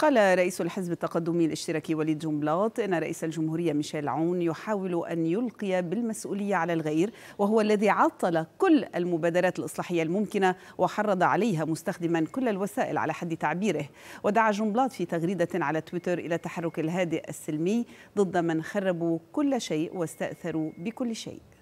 قال رئيس الحزب التقدمي الاشتراكي وليد جنبلاط ان رئيس الجمهوريه ميشيل عون يحاول ان يلقي بالمسؤوليه على الغير وهو الذي عطل كل المبادرات الاصلاحيه الممكنه وحرض عليها مستخدما كل الوسائل على حد تعبيره ودعا جنبلاط في تغريده على تويتر الى التحرك الهادئ السلمي ضد من خربوا كل شيء واستاثروا بكل شيء